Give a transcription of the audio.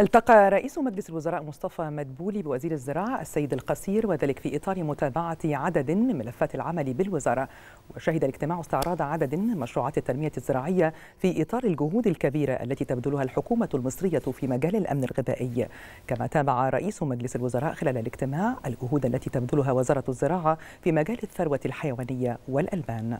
التقى رئيس مجلس الوزراء مصطفى مدبولي بوزير الزراعة السيد القصير وذلك في إطار متابعة عدد من ملفات العمل بالوزارة وشهد الاجتماع استعراض عدد من مشروعات التنمية الزراعية في إطار الجهود الكبيرة التي تبذلها الحكومة المصرية في مجال الأمن الغذائي كما تابع رئيس مجلس الوزراء خلال الاجتماع الجهود التي تبذلها وزارة الزراعة في مجال الثروة الحيوانية والألبان